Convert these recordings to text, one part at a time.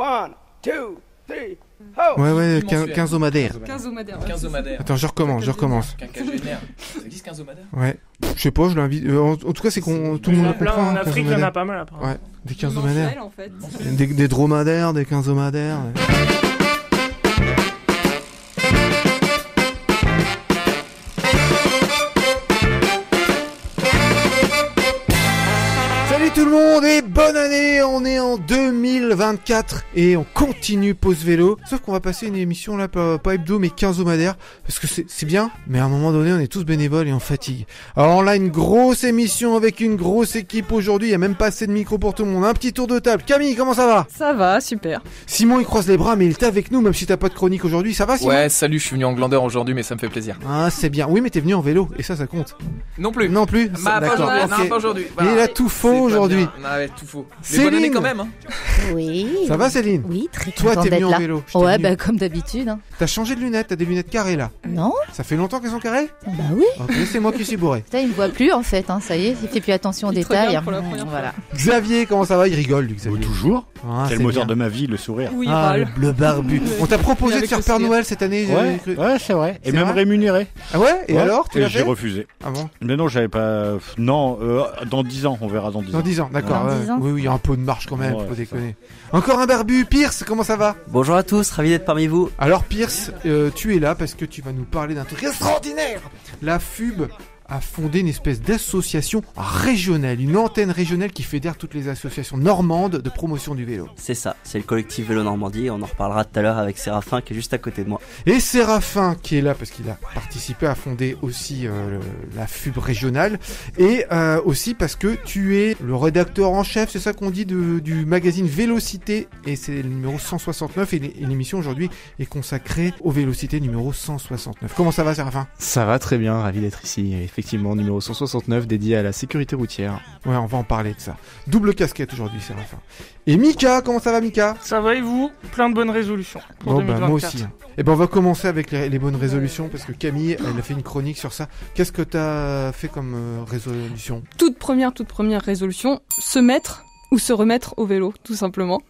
1 2 3 Oh ouais, ouais, 15, 15 15 omadaires. Attends, je recommence, je recommence. Quinquagénaire. 15 omadaires Ouais. Je sais pas, je l'invite. Euh, en, tout cas, c'est qu'on tout le monde le Plein comprend. en Afrique, il y en a pas mal après. Ouais, des quinzomadaires. en fait. Des, des dromadaires, des 15 ouais. bonne année, on est en 2024 et on continue pause vélo. Sauf qu'on va passer une émission là, pas, hebdo mais quinzomadaire, parce que c'est bien, mais à un moment donné on est tous bénévoles et on fatigue. Alors là une grosse émission avec une grosse équipe aujourd'hui, il n'y a même pas assez de micro pour tout le monde. Un petit tour de table. Camille, comment ça va Ça va, super. Simon il croise les bras mais il est avec nous même si t'as pas de chronique aujourd'hui, ça va Simon Ouais, salut, je suis venu en glandeur aujourd'hui mais ça me fait plaisir. Ah c'est bien, oui mais t'es venu en vélo et ça ça compte. Non plus. Non plus. Bah, pas aujourd'hui. il a tout faux aujourd'hui. tout Céline. quand même. Hein. Oui. Ça va, Céline Oui, très bien Toi, t'es mis en vélo. Ouais, bah, comme d'habitude. Hein. T'as changé de lunettes. T'as des lunettes carrées là. Non. Ça fait longtemps qu'elles sont carrées ah, Bah oui. plus, c'est moi qui suis bourré. Putain, il me voit plus en fait. Hein. ça y est, il fait plus attention aux détails. Voilà. Xavier, comment ça va Il rigole, du Xavier. Oh, toujours. Ah, Quel c'est moteur de ma vie, le sourire. ah, le barbu. On t'a proposé de faire Père Noël cette année. Ouais, c'est vrai. Et même rémunéré. Ah ouais Et alors J'ai refusé. Ah bon mais non, j'avais pas. Non, euh, dans 10 ans, on verra dans 10 ans. Dans 10 ans, d'accord. il Oui, a un peu de marche quand même, faut déconner. Encore un barbu, Pierce, comment ça va Bonjour à tous, ravi d'être parmi vous. Alors, Pierce, euh, tu es là parce que tu vas nous parler d'un truc extraordinaire La FUB a fondé une espèce d'association régionale, une antenne régionale qui fédère toutes les associations normandes de promotion du vélo. C'est ça, c'est le collectif Vélo Normandie, on en reparlera tout à l'heure avec Séraphin qui est juste à côté de moi. Et Séraphin qui est là parce qu'il a participé à fonder aussi euh, la FUB régionale, et euh, aussi parce que tu es le rédacteur en chef, c'est ça qu'on dit, du magazine Vélocité, et c'est le numéro 169, et l'émission aujourd'hui est consacrée au Vélocité numéro 169. Comment ça va Séraphin Ça va très bien, ravi d'être ici effectivement, numéro 169 dédié à la sécurité routière. Ouais, on va en parler de ça. Double casquette aujourd'hui, c'est la fin. Et Mika, comment ça va Mika Ça va et vous Plein de bonnes résolutions. Pour 2024. Bah, moi aussi. Et eh ben on va commencer avec les, bonnes résolutions parce que Camille, elle a fait une chronique sur ça. Qu'est-ce que tu as fait comme euh, résolution Toute première, toute première résolution, se mettre ou se remettre au vélo, tout simplement.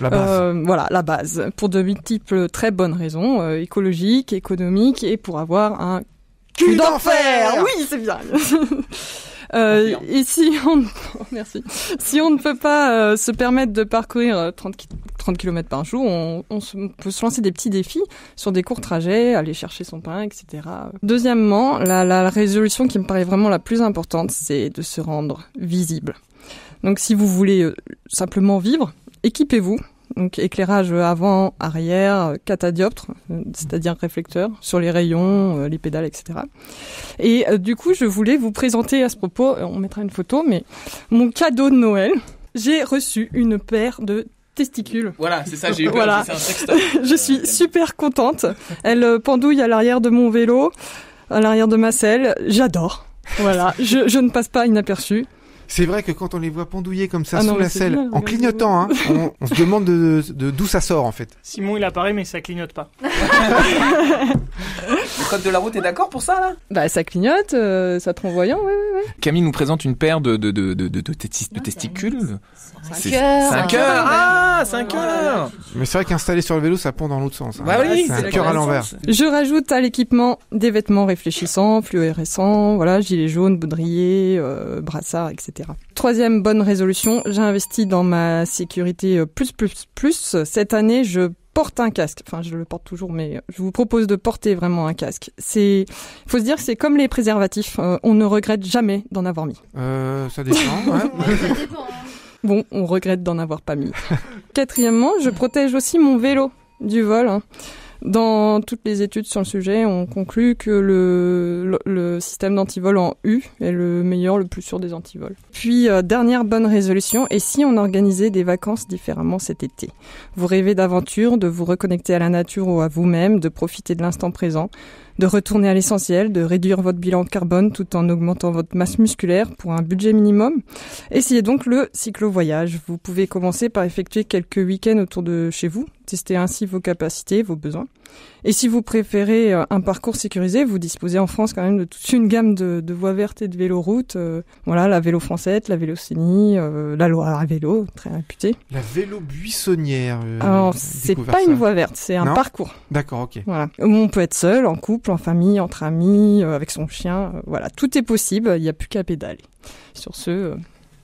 La base. Euh, voilà, la base. Pour de multiples très bonnes raisons, euh, écologiques, économiques, et pour avoir un Cul d'enfer Oui, c'est bien Euh, et si on, oh, merci. Si on ne peut pas euh, se permettre de parcourir 30, euh, kilomètres km par jour, on, peut se lancer des petits défis sur des courts trajets, aller chercher son pain, etc. Deuxièmement, la, la résolution qui me paraît vraiment la plus importante, c'est de se rendre visible. Donc si vous voulez euh, simplement vivre, équipez-vous donc éclairage avant, arrière, catadioptre, c'est-à-dire réflecteur, sur les rayons, euh, les pédales, etc. Et euh, du coup, je voulais vous présenter à ce propos, euh, on mettra une photo, mais mon cadeau de Noël, j'ai reçu une paire de testicules. Voilà, c'est ça, j'ai eu peur, voilà. un Je suis super contente. Elle pendouille à l'arrière de mon vélo, à l'arrière de ma selle. J'adore. Voilà, je ne passe pas inaperçue. C'est vrai que quand on les voit pendouiller comme ça ah sous la selle, en clignotant, hein, on, se demande de, d'où ça sort en fait. Simon il apparaît mais ça clignote pas. le code de la route est d'accord pour ça là Bah ça clignote, euh, ça te rend voyant, oui, Camille nous présente une paire de, de, de, de, ah, testicules. 5 heures. 5 heures. Ah, 5 heures. Mais c'est vrai qu'installer sur le vélo, ça pend dans l'autre sens. Hein. Bah oui, c'est un cœur à l'envers. Je rajoute à l'équipement des vêtements réfléchissants, fluorescents, voilà, gilets jaunes, baudriers, euh, brassards, etc. Troisième bonne résolution, j'ai investi dans ma sécurité euh, plus, plus, plus. Cette année, je porte un casque. Enfin, je le porte toujours, mais je vous propose de porter vraiment un casque. C'est, faut se dire, c'est comme les préservatifs. Euh, on ne regrette jamais d'en avoir mis. Euh, ça dépend. ouais. ça dépend. Hein. Bon, on regrette d'en avoir pas mis. Quatrièmement, je protège aussi mon vélo du vol. Hein. Dans toutes les études sur le sujet, on conclut que le, système d'antivol en U est le meilleur, le plus sûr des antivols. Puis, euh, dernière bonne résolution, et si on organisait des vacances différemment cet été Vous rêvez d'aventure, de vous reconnecter à la nature ou à vous-même, de profiter de l'instant présent de retourner à l'essentiel, de réduire votre bilan carbone tout en augmentant votre masse musculaire pour un budget minimum. Essayez donc le cyclo-voyage. Vous pouvez commencer par effectuer quelques week-ends autour de chez vous, tester ainsi vos capacités, vos besoins. Et si vous préférez euh, un parcours sécurisé, vous disposez en France quand même de toute une gamme de, voies vertes et de véloroutes. Euh, voilà, la vélo française, la vélo euh, la Loire à vélo, très réputée. La vélo buissonnière. Euh, Alors, ah c'est pas une voie verte, c'est un parcours. D'accord, ok. Voilà. On peut être seul, en couple, en famille, entre amis, avec son chien. voilà, tout est possible, il n'y a plus qu'à pédaler. Sur ce,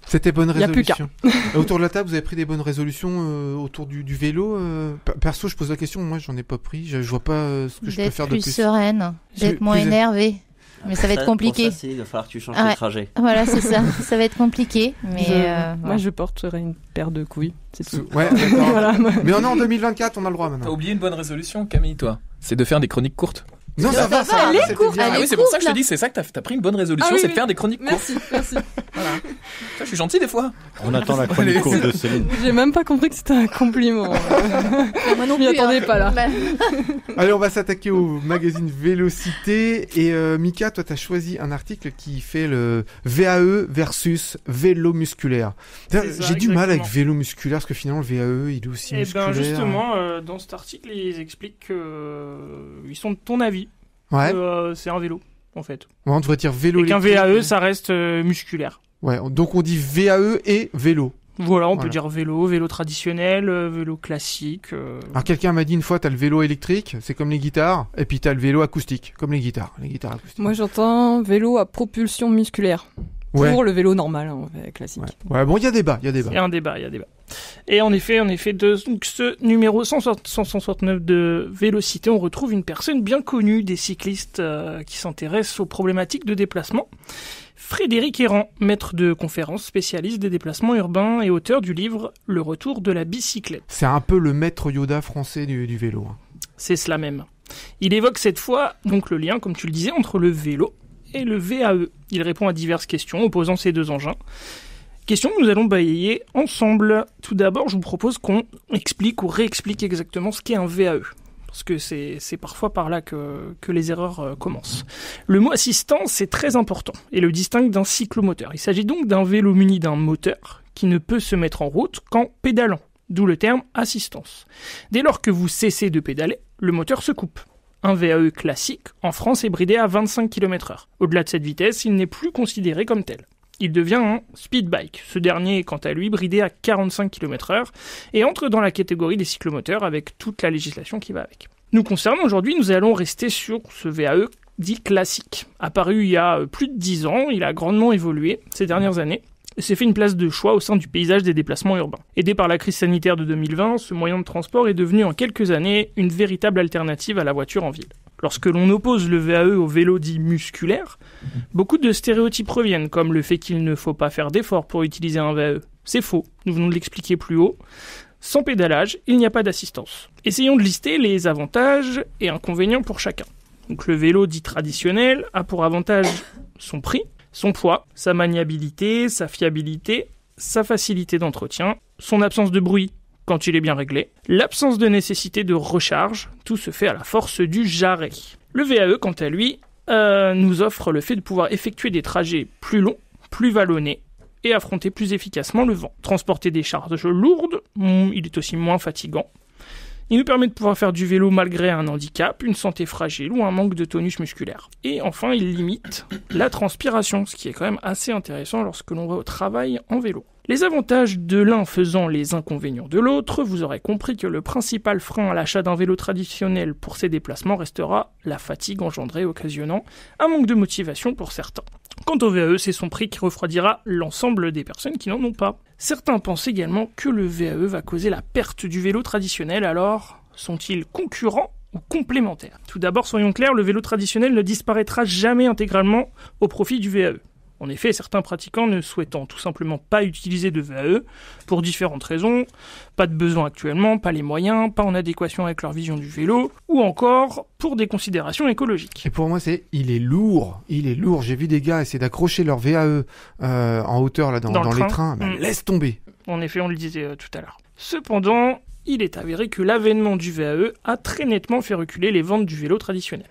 c'était bonne résolution. Euh, autour de la table, vous avez pris des bonnes résolutions euh, autour du, vélo. Euh, perso, je pose la question. Moi, j'en ai pas pris. Je, vois pas ce que je peux faire de plus. D'être plus sereine, d'être moins énervée. Mais ça, va être compliqué. Ça, il va falloir que tu changes ah trajet. Voilà, c'est ça. ça va être compliqué. Mais Moi, je porterai une paire de couilles. C'est tout. Mais on est en 2024, on a le droit maintenant. T'as oublié une bonne résolution, Camille, toi C'est de faire des chroniques courtes. Non, ça, va, ça Elle ah est c'est pour ça que je te dis, c'est ça que t'as pris une bonne résolution, ah c'est de faire des chroniques Merci, merci. Voilà. Je suis gentil des fois. On attend la chronique courte de Céline. J'ai même pas compris que c'était un compliment. Moi non hein. attendais pas là. Bah. Allez, on va s'attaquer au magazine Vélocité. Et euh, Mika, toi, t'as choisi un article qui fait le VAE versus vélo musculaire. J'ai du mal avec vélo musculaire parce que finalement, le VAE, il est aussi eh ben, musculaire. Et ben justement, euh, dans cet article, ils expliquent qu'ils euh, sont de ton avis. Euh, c'est un vélo, en fait. on devrait dire vélo. Et qu'un VAE, e, ça reste euh, musculaire. Ouais, donc on dit VAE et vélo. Voilà, on peut dire vélo, vélo traditionnel, euh, vélo classique. Alors quelqu'un m'a dit une fois, t'as le vélo électrique, c'est comme les guitares, et puis t'as le vélo acoustique, comme les guitares, les guitares acoustiques. Moi j'entends vélo à propulsion musculaire. Pour le vélo normal, hein, classique. Ouais, bon, il y a débat, il y a débat. Il y a un débat, il y a débat. Et en effet, en effet, de ce numéro 169 de Vélocité, on retrouve une personne bien connue des cyclistes euh, qui s'intéresse aux problématiques de déplacement. Frédéric Errand, maître de conférence, spécialiste des déplacements urbains et auteur du livre Le retour de la bicyclette. C'est un peu le maître Yoda français du, vélo. Hein. C'est cela même. Il évoque cette fois donc le lien, comme tu le disais, entre le vélo et le VAE. Il répond à diverses questions opposant ces deux engins question que nous allons balayer ensemble. Tout d'abord, je vous propose qu'on explique ou réexplique exactement ce qu'est un VAE. Parce que c'est parfois par là que, les erreurs euh, commencent. Le mot assistance est très important et le distingue d'un cyclomoteur. Il s'agit donc d'un vélo muni d'un moteur qui ne peut se mettre en route qu'en pédalant, d'où le terme assistance. Dès lors que vous cessez de pédaler, le moteur se coupe. Un VAE classique en France est bridé à 25 km/h. Au-delà de cette vitesse, il n'est plus considéré comme tel. Il devient un bike. Ce dernier est quant à lui bridé à 45 km/h et entre dans la catégorie des cyclomoteurs avec toute la législation qui va avec. Nous concernant aujourd'hui, nous allons rester sur ce VAE dit classique. Apparu il y a euh, plus de 10 ans, il a grandement évolué ces dernières années et s'est fait une place de choix au sein du paysage des déplacements urbains. Aidé par la crise sanitaire de 2020, ce moyen de transport est devenu en quelques années une véritable alternative à la voiture en ville. Lorsque l'on oppose le VAE au vélo dit musculaire, beaucoup de stéréotypes reviennent, comme le fait qu'il ne faut pas faire d'efforts pour utiliser un VAE. C'est faux, nous venons de l'expliquer plus haut. Sans pédalage, il n'y a pas d'assistance. Essayons de lister les avantages et inconvénients pour chacun. Donc le vélo dit traditionnel a pour avantage son prix, son poids, sa maniabilité, sa fiabilité, sa facilité d'entretien, son absence de bruit quand il est bien réglé, l'absence de nécessité de recharge, tout se fait à la force du jarret. Le VAE, quant à lui, euh, nous offre le fait de pouvoir effectuer des trajets plus longs, plus vallonnés, et affronter plus efficacement le vent. Transporter des charges lourdes, hmm, il est aussi moins fatigant. Il nous permet de pouvoir faire du vélo malgré un handicap, une santé fragile ou un manque de tonus musculaire. Et enfin, il limite la transpiration, ce qui est quand même assez intéressant lorsque l'on va au travail en vélo. Les avantages de l'un faisant les inconvénients de l'autre, vous aurez compris que le principal frein à l'achat d'un vélo traditionnel pour ses déplacements restera la fatigue engendrée occasionnant un manque de motivation pour certains. Quant au VAE, c'est son prix qui refroidira l'ensemble des personnes qui n'en ont pas. Certains pensent également que le VAE va causer la perte du vélo traditionnel, alors sont-ils concurrents ou complémentaires Tout d'abord, soyons clairs, le vélo traditionnel ne disparaîtra jamais intégralement au profit du VAE. En effet, certains pratiquants ne souhaitant tout simplement pas utiliser de VAE pour différentes raisons, pas de besoin actuellement, pas les moyens, pas en adéquation avec leur vision du vélo, ou encore pour des considérations écologiques. Et pour moi, c'est il est lourd, il est lourd. J'ai vu des gars essayer d'accrocher leur VAE euh, en hauteur dans, train. les trains. Mm. Laisse tomber. En effet, on le disait euh, tout à l'heure. Cependant, il est avéré que l'avènement du VAE a très nettement fait reculer les ventes du vélo traditionnel.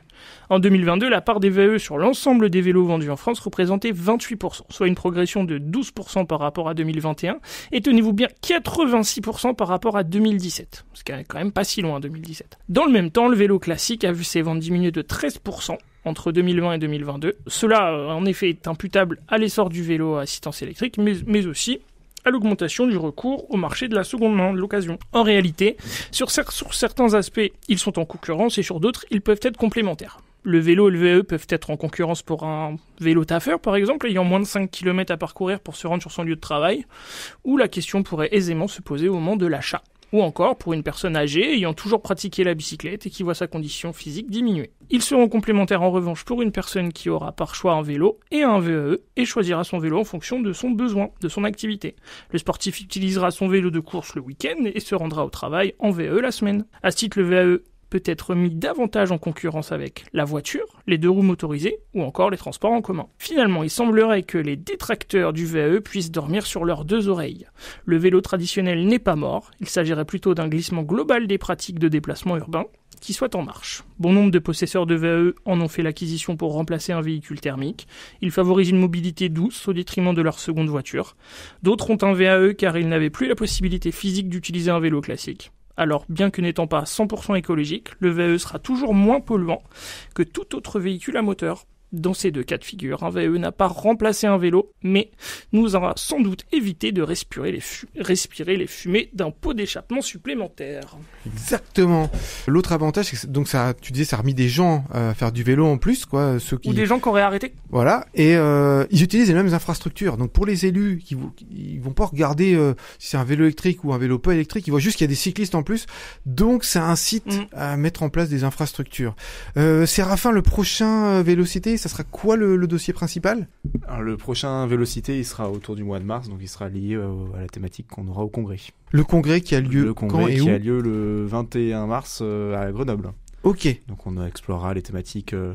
En 2022, la part des VAE sur l'ensemble des vélos vendus en France représentait 28%, soit une progression de 12% par rapport à 2021, et tenez-vous bien 86% par rapport à 2017, ce qui est quand même pas si loin 2017. Dans le même temps, le vélo classique a vu ses ventes diminuer de 13% entre 2020 et 2022. Cela, euh, en effet, est imputable à l'essor du vélo à assistance électrique, mais aussi à l'augmentation du recours au marché de la seconde main, de l'occasion. En réalité, sur, certains aspects, ils sont en concurrence et sur d'autres, ils peuvent être complémentaires le vélo et le VE peuvent être en concurrence pour un vélo taffeur, par exemple, ayant moins de 5 km à parcourir pour se rendre sur son lieu de travail, ou la question pourrait aisément se poser au moment de l'achat ou encore pour une personne âgée ayant toujours pratiqué la bicyclette et qui voit sa condition physique diminuer. Ils seront complémentaires en revanche pour une personne qui aura par choix un vélo et un VAE e et choisira son vélo en fonction de son besoin, de son activité. Le sportif utilisera son vélo de course le week-end et se rendra au travail en VAE e la semaine. À ce titre, le VAE e peut être mis davantage en concurrence avec la voiture, les deux roues motorisées ou encore les transports en commun. Finalement, il semblerait que les détracteurs du VAE puissent dormir sur leurs deux oreilles. Le vélo traditionnel n'est pas mort, il s'agirait plutôt d'un glissement global des pratiques de déplacement urbain qui soit en marche. Bon nombre de possesseurs de VAE en ont fait l'acquisition pour remplacer un véhicule thermique. Ils favorisent une mobilité douce au détriment de leur seconde voiture. D'autres ont un VAE car ils n'avaient plus la possibilité physique d'utiliser un vélo classique. Alors, bien que n'étant pas 100% écologique, le VE sera toujours moins polluant que tout autre véhicule à moteur. Dans ces deux cas de figure, un VE n'a pas remplacé un vélo, mais nous aura sans doute évité de respirer les, respirer les fumées d'un pot d'échappement supplémentaire. Exactement. L'autre avantage, donc ça, tu disais, ça a remis des gens euh, à faire du vélo en plus, quoi. Ceux qui... Ou des gens qui auraient arrêté. Voilà. Et euh, ils utilisent les mêmes infrastructures. Donc pour les élus, qui ils vont pas regarder euh, si c'est un vélo électrique ou un vélo pas électrique. Ils voient juste qu'il y a des cyclistes en plus. Donc ça incite mm. à mettre en place des infrastructures. Euh, Séraphin, le prochain Vélocité, ça sera quoi le, dossier principal Le prochain Vélocité, il sera autour du mois de mars, donc il sera lié euh, à la thématique qu'on aura au congrès. Le congrès qui a lieu le congrès qui a lieu le 21 mars euh, à Grenoble. Ok. Donc on explorera les thématiques euh,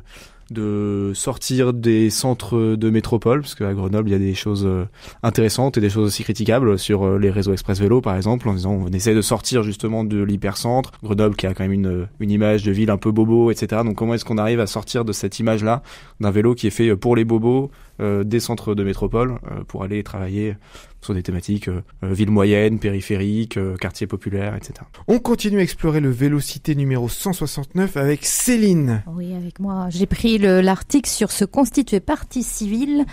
de sortir des centres de métropole, parce qu'à Grenoble, il y a des choses euh, intéressantes et des choses aussi critiquables sur euh, les réseaux express vélo, par exemple, en disant on essaie de sortir justement de l'hypercentre. Grenoble qui a quand même une, euh, une image de ville un peu bobo, etc. Donc comment est-ce qu'on arrive à sortir de cette image-là d'un vélo qui est fait pour les bobos, euh, des centres de métropole euh, pour aller travailler sur des thématiques euh, villes moyennes, périphériques, quartiers populaires, etc. On continue à explorer le Vélocité numéro 169 avec Céline. Oui, avec moi. J'ai pris l'article sur se constituer partie civile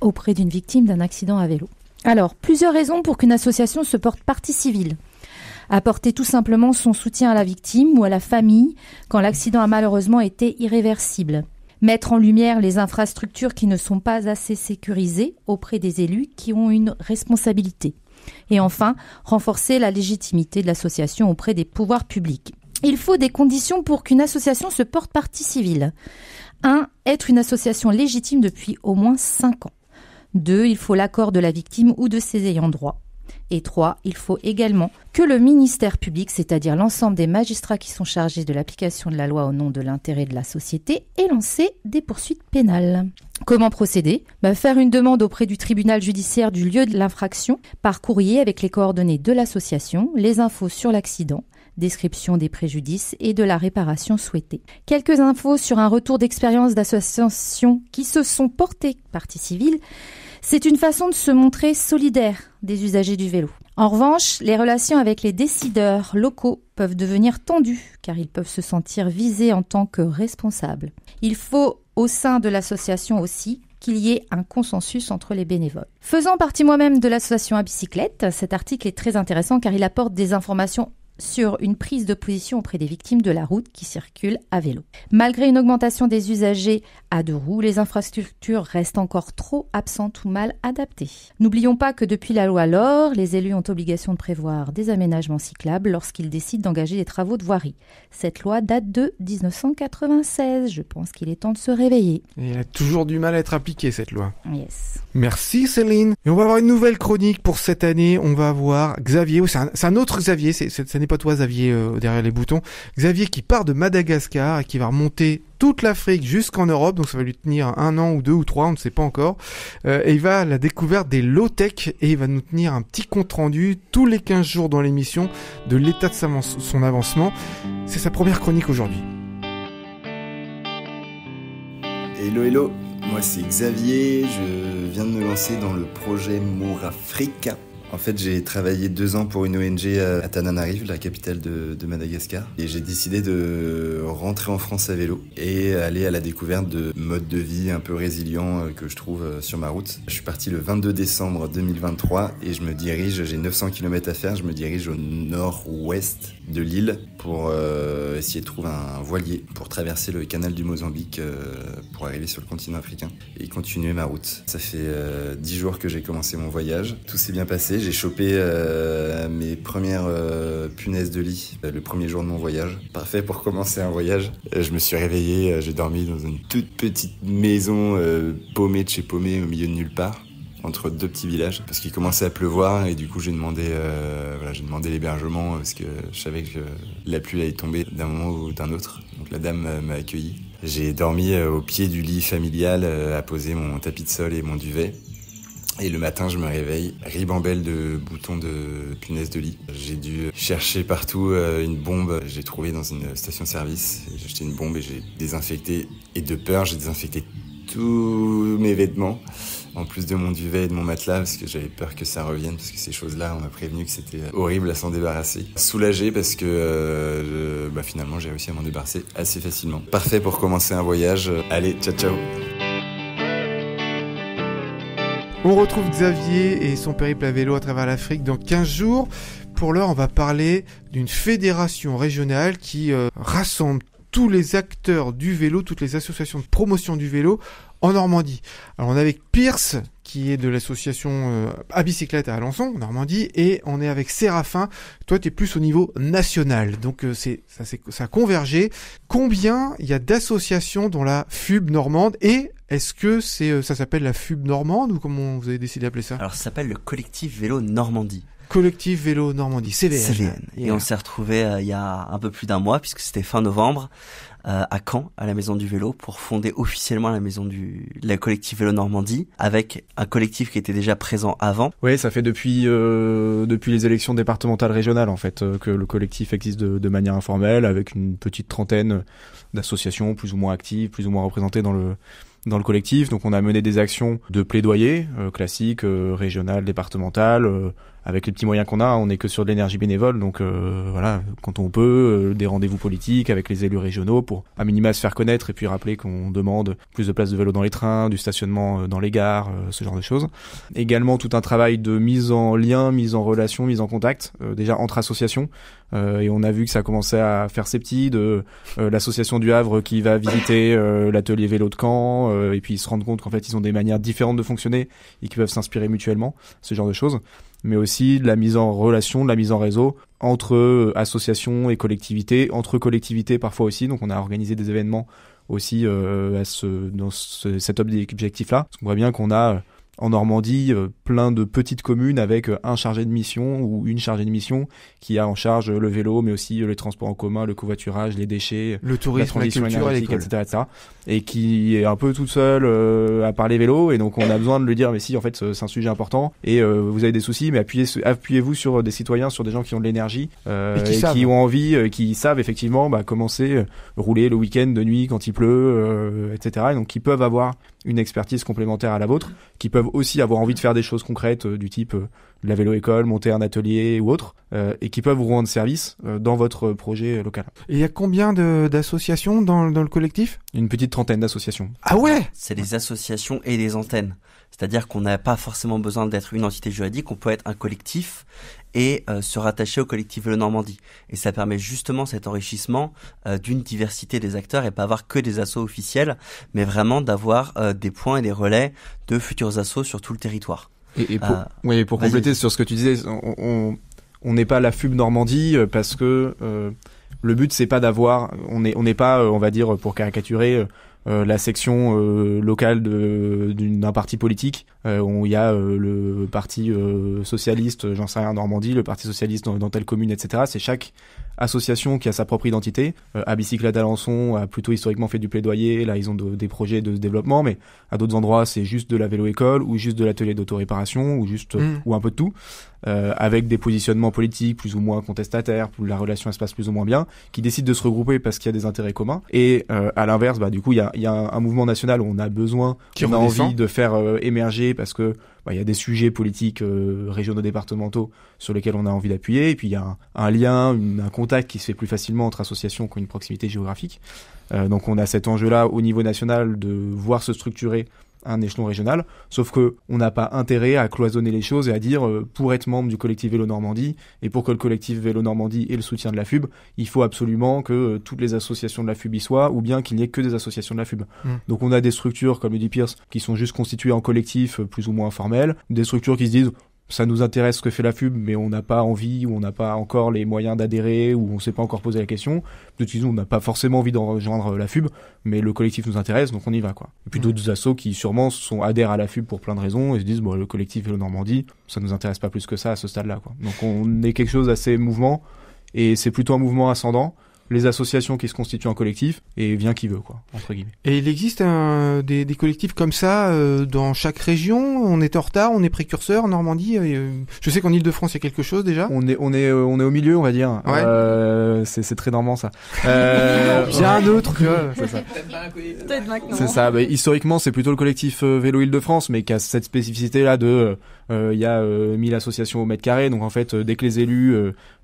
auprès d'une victime d'un accident à vélo. Alors, plusieurs raisons pour qu'une association se porte partie civile. Apporter tout simplement son soutien à la victime ou à la famille quand l'accident a malheureusement été irréversible mettre en lumière les infrastructures qui ne sont pas assez sécurisées auprès des élus qui ont une responsabilité. Et enfin, renforcer la légitimité de l'association auprès des pouvoirs publics. Il faut des conditions pour qu'une association se porte partie civile. 1. Être une association légitime depuis au moins 5 ans. 2. Il faut l'accord de la victime ou de ses ayants droit. Et trois, il faut également que le ministère public, c'est-à-dire l'ensemble des magistrats qui sont chargés de l'application de la loi au nom de l'intérêt de la société, ait lancé des poursuites pénales. Comment procéder bah, Faire une demande auprès du tribunal judiciaire du lieu de l'infraction par courrier avec les coordonnées de l'association, les infos sur l'accident, description des préjudices et de la réparation souhaitée. Quelques infos sur un retour d'expérience d'associations qui se sont portées partie civile. C'est une façon de se montrer solidaire des usagers du vélo. En revanche, les relations avec les décideurs locaux peuvent devenir tendues car ils peuvent se sentir visés en tant que responsables. Il faut au sein de l'association aussi qu'il y ait un consensus entre les bénévoles. Faisant partie moi-même de l'association à bicyclette, cet article est très intéressant car il apporte des informations sur une prise de position auprès des victimes de la route qui circulent à vélo. Malgré une augmentation des usagers à deux roues, les infrastructures restent encore trop absentes ou mal adaptées. N'oublions pas que depuis la loi LOR, les élus ont obligation de prévoir des aménagements cyclables lorsqu'ils décident d'engager des travaux de voirie. Cette loi date de 1996. Je pense qu'il est temps de se réveiller. Il a toujours du mal à être appliqué cette loi. Yes. Merci Céline. Et on va avoir une nouvelle chronique pour cette année. On va voir Xavier. Oh, c'est un, autre Xavier. C'est, c'est, pas toi Xavier euh, derrière les boutons. Xavier qui part de Madagascar et qui va remonter toute l'Afrique jusqu'en Europe, donc ça va lui tenir un an ou deux ou trois, on ne sait pas encore. Euh, et il va à la découverte des low-tech et il va nous tenir un petit compte-rendu tous les 15 jours dans l'émission de l'état de son avancement. C'est sa première chronique aujourd'hui. Hello, hello, moi c'est Xavier, je viens de me lancer dans le projet Africa. En fait, j'ai travaillé deux ans pour une ONG à Tananarive, la capitale de, Madagascar, et j'ai décidé de rentrer en France à vélo et aller à la découverte de modes de vie un peu résilients euh, que je trouve euh, sur ma route. Je suis parti le 22 décembre 2023 et je me dirige, j'ai 900 km à faire, je me dirige au nord-ouest de Lille pour euh, essayer de trouver un voilier pour traverser le canal du Mozambique euh, pour arriver sur le continent africain et continuer ma route. Ça fait euh, dix jours que j'ai commencé mon voyage. Tout s'est bien passé. J'ai chopé mes premières punaises de lit le premier jour de mon voyage. Parfait pour commencer un voyage. Je me suis réveillé, j'ai dormi dans une toute petite maison paumée de chez paumée au milieu de nulle part entre deux petits villages parce qu'il commençait à pleuvoir et du coup j'ai demandé euh, voilà, j'ai demandé l'hébergement euh, parce que je savais que la pluie allait tomber d'un moment ou d'un autre. Donc la dame m'a accueilli. J'ai dormi euh, au pied du lit familial à poser mon tapis de sol et mon duvet. Et le matin, je me réveille, ribambelle de boutons de punaises de lit. J'ai dû chercher partout une bombe. J'ai trouvé dans une station-service. J'ai acheté une bombe et j'ai désinfecté. Et de peur, j'ai désinfecté tous mes vêtements en plus de mon duvet et de mon matelas parce que j'avais peur que ça revienne parce que ces choses-là, on m'a prévenu que c'était horrible à s'en débarrasser. Soulagé parce que euh, bah, finalement j'ai réussi à m'en débarrasser assez facilement. Parfait pour commencer un voyage. Allez, ciao ciao. On retrouve Xavier et son périple à vélo à travers l'Afrique dans 15 jours. Pour l'heure, on va parler d'une fédération régionale qui euh, rassemble tous les acteurs du vélo, toutes les associations de promotion du vélo en Normandie. Alors on est avec Pierce qui est de l'association à euh, bicyclette à Alençon, Normandie, et on est avec Séraphin. Toi, tu es plus au niveau national, donc euh, c'est ça, ça a convergé. Combien il y a d'associations dans la FUB normande et est-ce que c'est euh, ça s'appelle la FUB normande ou comment vous avez décidé d'appeler ça Alors ça s'appelle le collectif vélo Normandie. Collectif Vélo Normandie, CVN. CVN. Et on s'est retrouvé il y a un peu plus d'un mois, puisque c'était fin novembre, euh, à Caen, à la Maison du Vélo, pour fonder officiellement la Maison du la collectif Vélo Normandie, avec un collectif qui était déjà présent avant. Oui, ça fait depuis euh, depuis les élections départementales régionales en fait euh, que le collectif existe de, de manière informelle, avec une petite trentaine d'associations plus ou moins actives, plus ou moins représentées dans le dans le collectif. Donc on a mené des actions de plaidoyer euh, classiques, régionales, départementales avec les petits moyens qu'on a, on n'est que sur de l'énergie bénévole. Donc euh, voilà, quand on peut, euh, des rendez-vous politiques avec les élus régionaux pour à minima se faire connaître et puis rappeler qu'on demande plus de places de vélo dans les trains, du stationnement euh, dans les gares, euh, ce genre de choses. Également tout un travail de mise en lien, mise en relation, mise en contact, déjà entre associations. et on a vu que ça commençait à faire ses petits, de l'association du Havre qui va visiter l'atelier vélo de Caen, et puis ils se rendent compte qu'en fait ils ont des manières différentes de fonctionner et qu'ils peuvent s'inspirer mutuellement, ce genre de choses mais aussi de la mise en relation, de la mise en réseau entre euh, associations et collectivités, entre collectivités parfois aussi. Donc on a organisé des événements aussi euh, à ce, dans cet objectif-là. On voit bien qu'on a euh, en Normandie, euh, plein de petites communes avec euh, un chargé de mission ou une chargée de mission qui a en charge euh, le vélo, mais aussi les transports en commun, le covoiturage, les déchets, le tourisme, la transition énergétique, etc., Et qui est un peu toute seule à à parler vélos. Et donc, on a besoin de lui dire, mais si, en fait, c'est un sujet important et vous avez des soucis, mais appuyez, appuyez-vous sur des citoyens, sur des gens qui ont de l'énergie qui, ont envie, qui savent effectivement bah, commencer rouler le week-end de nuit quand il pleut, etc. Et donc, qui peuvent avoir une expertise complémentaire à la vôtre, qui peuvent aussi avoir envie de faire des choses concrètes euh, du type euh, la vélo-école, monter un atelier ou autre, euh, et qui peuvent vous rendre service euh, dans votre projet euh, local. Et il y a combien d'associations dans, dans, le collectif Une petite trentaine d'associations. Ah ouais C'est des associations et des antennes. C'est-à-dire qu'on n'a pas forcément besoin d'être une entité juridique, on peut être un collectif et se rattacher au collectif Le Normandie. Et ça permet justement cet enrichissement d'une diversité des acteurs et pas avoir que des assauts officiels, mais vraiment d'avoir des points et des relais de futurs assauts sur tout le territoire. Et, pour, ah. oui, pour compléter sur ce que tu disais, on n'est pas la FUB Normandie euh, parce que euh, le but c'est pas d'avoir, on on n'est pas, euh, on va dire pour caricaturer euh, la section euh, locale d'un parti politique euh, où il y a euh, le parti socialiste, j'en sais rien, Normandie, le parti socialiste dans, telle commune, etc. C'est chaque association qui a sa propre identité. à Bicyclette d'Alençon a plutôt historiquement fait du plaidoyer, là ils ont des projets de développement, mais à d'autres endroits c'est juste de la vélo-école ou juste de l'atelier d'autoréparation ou juste mm. ou un peu de tout. avec des positionnements politiques plus ou moins contestataires, la relation se passe plus ou moins bien, qui décident de se regrouper parce qu'il y a des intérêts communs. Et à l'inverse, bah, du coup, il y a il y a un mouvement national où on a besoin, on a envie de faire euh, émerger parce que bah, il y a des sujets politiques euh, régionaux, départementaux sur lesquels on a envie d'appuyer. Et puis il y a un, lien, un contact qui se fait plus facilement entre associations une proximité géographique. Euh, donc on a cet enjeu-là au niveau national de voir se structurer un échelon régional. Sauf que on n'a pas intérêt à cloisonner les choses et à dire euh, pour être membre du collectif Vélo Normandie et pour que le collectif Vélo Normandie ait le soutien de la FUB, il faut absolument que euh, toutes les associations de la FUB y soient ou bien qu'il n'y ait que des associations de la FUB. Mmh. Donc on a des structures comme le dit Pierce qui sont juste constituées en collectifs euh, plus ou moins formels, des structures qui se disent ça nous intéresse ce que fait la FUB, mais on n'a pas envie, ou on n'a pas encore les moyens d'adhérer, ou on ne s'est pas encore posé la question. toute façon, on n'a pas forcément envie d'en rejoindre la FUB, mais le collectif nous intéresse, donc on y va, quoi. Et puis d'autres assos qui sûrement sont adhèrent à la FUB pour plein de raisons et se disent, bon, le collectif et le Normandie, ça ne nous intéresse pas plus que ça à ce stade-là, Donc on est quelque chose d'assez mouvement, et c'est plutôt un mouvement ascendant les associations qui se constituent en collectif et vient qui veut quoi entre guillemets. Et il existe des, collectifs comme ça euh, dans chaque région. On est en retard, on est précurseur. Normandie, euh, euh, je sais qu'en ile de france il y a quelque chose déjà. On est on est on est au milieu on va dire. Euh, c'est très normand ça. Bien un autre c'est ça. Bah, historiquement c'est plutôt le collectif vélo Île-de-France mais qui a cette spécificité là de il y a 1000 associations au mètre carré donc en fait dès que les élus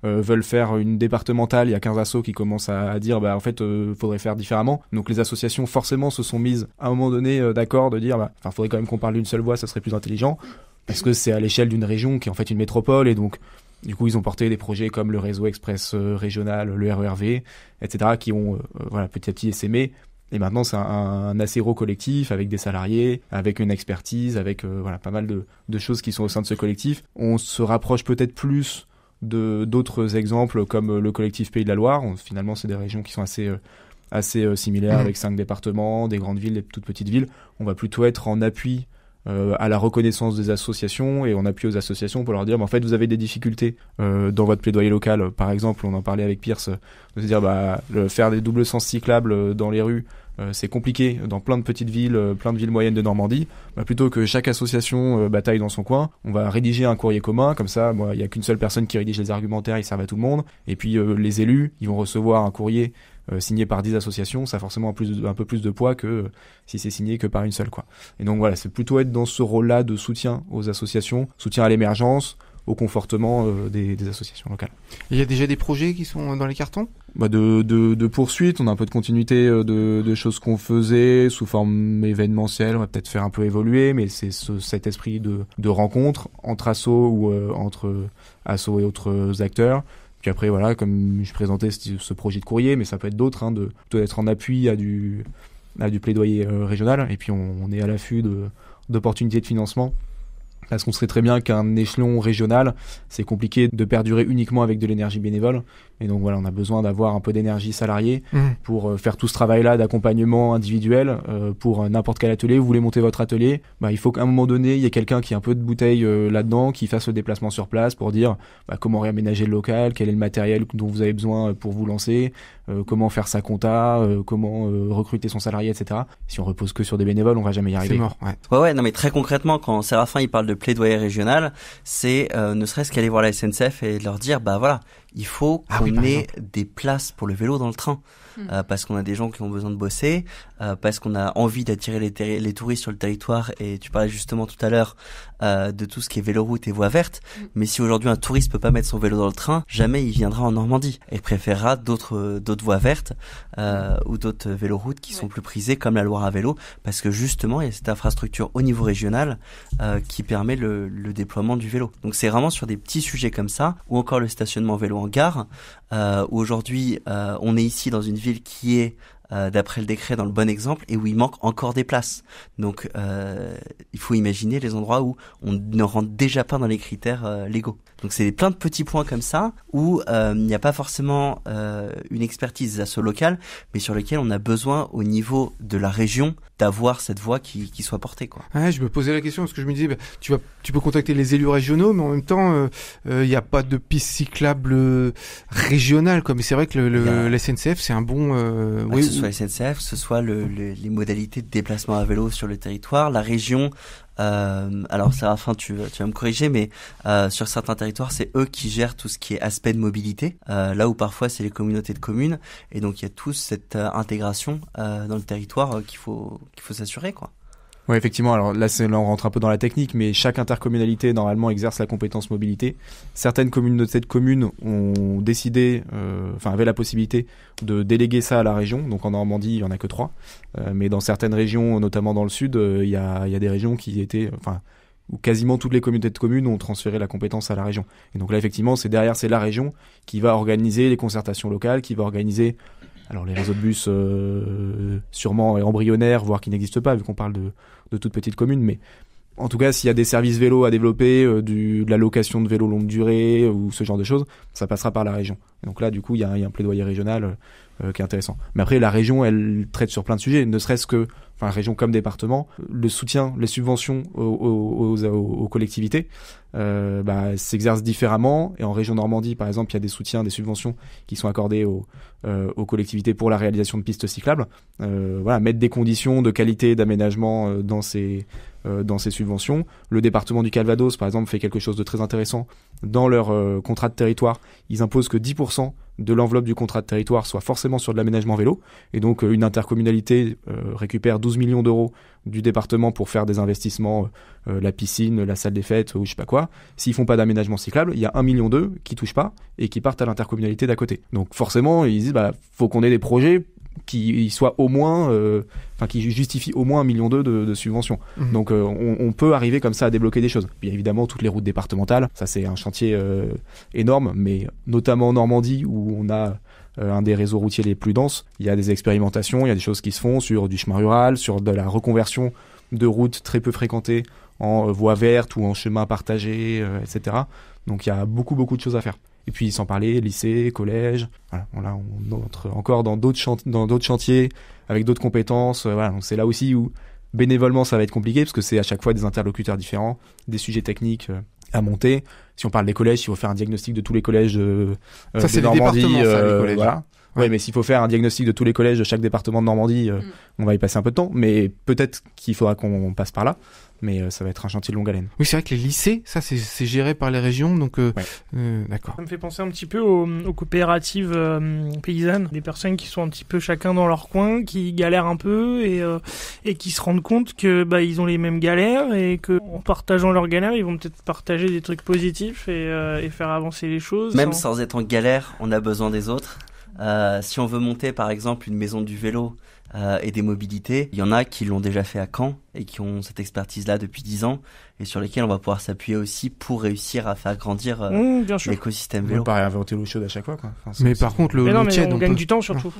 euh, veulent faire une départementale, il y a 15 assos qui commencent à, dire bah en fait euh, faudrait faire différemment. Donc les associations forcément se sont mises à un moment donné euh, d'accord de dire bah enfin faudrait quand même qu'on parle d'une seule voix, ça serait plus intelligent parce que c'est à l'échelle d'une région qui est en fait une métropole et donc du coup, ils ont porté des projets comme le réseau express régional, le RERV, etc., qui ont voilà, petit à petit essaimé. Et maintenant, c'est un, assez gros collectif avec des salariés, avec une expertise, avec voilà, pas mal de, choses qui sont au sein de ce collectif. On se rapproche peut-être plus de d'autres exemples comme euh, le collectif Pays de la Loire. Finalement, c'est des régions qui sont assez euh, assez euh, similaires mmh. avec cinq départements, des grandes villes, des toutes petites villes. On va plutôt être en appui à la reconnaissance des associations et on appuie aux associations pour leur dire bah, en fait vous avez des difficultés dans votre plaidoyer local par exemple on en parlait avec Pierce de se dire bah faire des doubles sens cyclables dans les rues euh, c'est compliqué dans plein de petites villes, euh, plein de villes moyennes de Normandie, bah, plutôt que chaque association euh, bataille dans son coin, on va rédiger un courrier commun, comme ça, il y n'y a qu'une seule personne qui rédige les argumentaires, ils servent à tout le monde, et puis les élus, ils vont recevoir un courrier signé par 10 associations, ça a forcément un, plus un peu plus de poids que si c'est signé que par une seule. Quoi. Et donc voilà, c'est plutôt être dans ce rôle-là de soutien aux associations, soutien à l'émergence, au confortement euh, des, associations locales. Il y a déjà des projets qui sont dans les cartons bah de, de, poursuite, on a un peu de continuité euh, de, choses qu'on faisait sous forme événementielle, on va peut-être faire un peu évoluer, mais c'est cet esprit de, rencontre entre ASSO ou euh, entre ASSO et autres acteurs. Puis après, voilà, comme je présentais ce, projet de courrier, mais ça peut être d'autres, hein, de être en appui à du, du plaidoyer régional. Et puis on, est à l'affût d'opportunités de financement parce qu'on sait très bien qu'un échelon régional, c'est compliqué de perdurer uniquement avec de l'énergie bénévole, et donc voilà, on a besoin d'avoir un peu d'énergie salariée mmh. pour euh, faire tout ce travail-là d'accompagnement individuel euh, pour euh, n'importe quel atelier. Vous voulez monter votre atelier, bah, il faut qu'à un moment donné, il y ait quelqu'un qui ait un peu de bouteille là-dedans, qui fasse le déplacement sur place pour dire bah, comment réaménager le local, quel est le matériel dont vous avez besoin pour vous lancer, comment faire sa compta, comment recruter son salarié, etc. Si on repose que sur des bénévoles, on va jamais y arriver. C'est mort. Ouais. ouais. ouais, non mais très concrètement, quand Séraphin il parle de plaidoyer régional, c'est ne serait-ce qu'aller voir la SNCF et leur dire bah voilà, il faut ah qu'on ait des places pour le vélo dans le train. Hmm. Euh, parce qu'on a des gens qui ont besoin de bosser, euh, parce qu'on a envie d'attirer les, les, touristes sur le territoire. Et tu parlais justement tout à l'heure euh, de tout ce qui est véloroute et voies vertes. Hmm. Mais si aujourd'hui un touriste peut pas mettre son vélo dans le train, jamais il viendra en Normandie et préférera d'autres d'autres voies vertes ou d'autres véloroutes qui sont plus prisées, comme la Loire à vélo, parce que justement il y a cette infrastructure au niveau régional qui permet le, le déploiement du vélo. Donc c'est vraiment sur des petits sujets comme ça, ou encore le stationnement vélo en gare, euh, Aujourd'hui, euh, on est ici dans une ville qui est euh, d'après le décret dans le bon exemple, et où il manque encore des places. Donc euh, il faut imaginer les endroits où on ne rentre déjà pas dans les critères euh, légaux. Donc c'est plein de petits points comme ça, où euh, il n'y a pas forcément une expertise à ce local, mais sur lequel on a besoin au niveau de la région d'avoir cette voix qui, qui soit portée. Quoi. je me posais la question, parce que je me disais, bah, tu, vas, tu peux contacter les élus régionaux, mais en même temps, il n'y a pas de piste cyclable régionale. Quoi. Mais c'est vrai que le, SNCF, c'est un bon... Bah, soit mm. SNCF, que ce soit les modalités de déplacement à vélo sur le territoire, la région. Euh, alors Séraphin, tu, tu vas me corriger, mais euh, sur certains territoires, c'est eux qui gèrent tout ce qui est aspect de mobilité, euh, là où parfois c'est les communautés de communes, et donc il y a tous cette euh, intégration euh, dans le territoire qu'il faut qu'il faut s'assurer, quoi. Oui, effectivement. Alors là, là, on rentre un peu dans la technique, mais chaque intercommunalité normalement exerce la compétence mobilité. Certaines communautés de communes ont décidé, euh, enfin avaient la possibilité de déléguer ça à la région. Donc en Normandie, il y en a que trois, euh, mais dans certaines régions, notamment dans le sud, euh, il y, a, y, a, des régions qui étaient, enfin où quasiment toutes les communautés de communes ont transféré la compétence à la région. Et donc là, effectivement, c'est derrière, c'est la région qui va organiser les concertations locales, qui va organiser alors les réseaux de bus euh, sûrement embryonnaires, voire qui n'existent pas, vu qu'on parle de, de toutes petites communes, mais en tout cas, s'il y a des services vélos à développer, euh, du, de la location de vélos longue durée ou ce genre de choses, ça passera par la région. donc là, du coup, il y, y, a un plaidoyer régional euh, qui est intéressant. Mais après, la région, elle traite sur plein de sujets, ne serait-ce que, enfin, région comme département, le soutien, les subventions aux, aux, aux, collectivités euh, bah, s'exercent différemment. Et en région Normandie, par exemple, il y a des soutiens, des subventions qui sont accordées aux, euh, collectivités pour la réalisation de pistes cyclables. Euh, voilà, mettre des conditions de qualité, d'aménagement euh, dans ces euh, dans ces subventions. Le département du Calvados, par exemple, fait quelque chose de très intéressant. Dans leur euh, contrat de territoire, ils imposent que 10% de l'enveloppe du contrat de territoire soit forcément sur de l'aménagement vélo. Et donc euh, une intercommunalité récupère 12 millions d'euros du département pour faire des investissements, la piscine, la salle des fêtes ou je sais pas quoi. S'ils font pas d'aménagement cyclable, il y a 1 million d'eux qui touchent pas et qui partent à l'intercommunalité d'à côté. Donc forcément, ils disent bah faut qu'on ait des projets qui soit au moins, euh, qui justifie au moins un million d'euros de, subventions. Mhm. Donc euh, on, peut arriver comme ça à débloquer des choses. Bien évidemment, toutes les routes départementales, ça c'est un chantier euh, énorme, mais notamment en Normandie où on a un des réseaux routiers les plus denses, il y a des expérimentations, il y a des choses qui se font sur du chemin rural, sur de la reconversion de routes très peu fréquentées en voie verte ou en chemins partagés, etc. Donc il y a beaucoup beaucoup de choses à faire. Et puis sans parler lycée, collège. Voilà, là on entre encore dans d'autres dans d'autres chantiers avec d'autres compétences. Euh, voilà, c'est là aussi où bénévolement ça va être compliqué parce que c'est à chaque fois des interlocuteurs différents, des sujets techniques euh, à monter. Si on parle des collèges, il faut faire un diagnostic de tous les collèges euh, de, ça, c'est Normandie, voilà. Ouais, mais s'il faut faire un diagnostic de tous les collèges de chaque département de Normandie, mm. on va y passer un peu de temps. Mais peut-être qu'il faudra qu'on passe par là mais euh, ça va être un chantier de longue haleine. Oui, c'est vrai que les lycées, ça c'est géré par les régions, donc euh, euh, d'accord. Ça me fait penser un petit peu aux, coopératives paysannes, des personnes qui sont un petit peu chacun dans leur coin, qui galèrent un peu et, qui se rendent compte que bah, ils ont les mêmes galères et que en partageant leurs galères, ils vont peut-être partager des trucs positifs et, faire avancer les choses. Même sans... sans être en galère, on a besoin des autres. si on veut monter par exemple une maison du vélo et des mobilités, il y en a qui l'ont déjà fait à Caen et qui ont cette expertise-là depuis 10 ans et sur lesquels on va pouvoir s'appuyer aussi pour réussir à faire grandir euh, mmh, l'écosystème vélo. On pas réinventer l'eau chaude à chaque fois. Quoi. mais par contre, le, on, gagne euh, du temps surtout.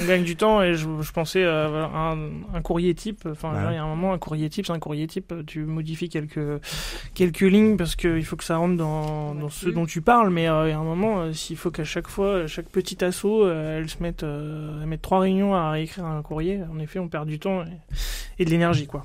on gagne du temps et je, pensais euh, à un, courrier type. Enfin, il y a un moment, un courrier type, c'est un courrier type. Tu modifies quelques, quelques lignes parce qu'il faut que ça rentre dans, ce dont tu parles. Mais il y a un moment, s'il faut qu'à chaque fois, chaque petit assaut, elle se mette, trois réunions à réécrire un courrier, en effet, on perd du temps et, de l'énergie. quoi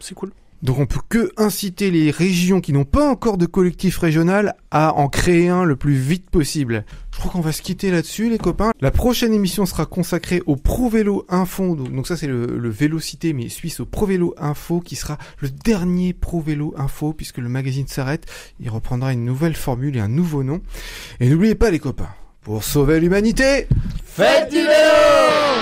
c'est cool. Donc on peut que inciter les régions qui n'ont pas encore de collectif régional à en créer un le plus vite possible. Je crois qu'on va se quitter là-dessus les copains. La prochaine émission sera consacrée au Pro Vélo Info. Donc ça c'est le, le Vélocité mais suisse au Pro Vélo Info qui sera le dernier Pro Vélo Info puisque le magazine s'arrête. Il reprendra une nouvelle formule et un nouveau nom. Et n'oubliez pas les copains, pour sauver l'humanité, faites du vélo